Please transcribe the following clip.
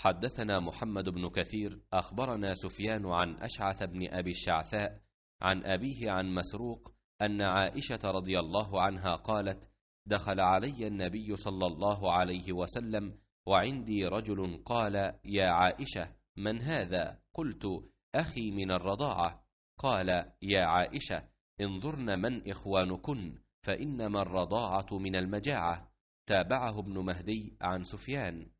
حدثنا محمد بن كثير أخبرنا سفيان عن أشعث بن أبي الشعثاء عن أبيه عن مسروق أن عائشة رضي الله عنها قالت دخل علي النبي صلى الله عليه وسلم وعندي رجل قال يا عائشة من هذا؟ قلت أخي من الرضاعة قال يا عائشة انظرن من إخوانكن فإنما الرضاعة من المجاعة تابعه ابن مهدي عن سفيان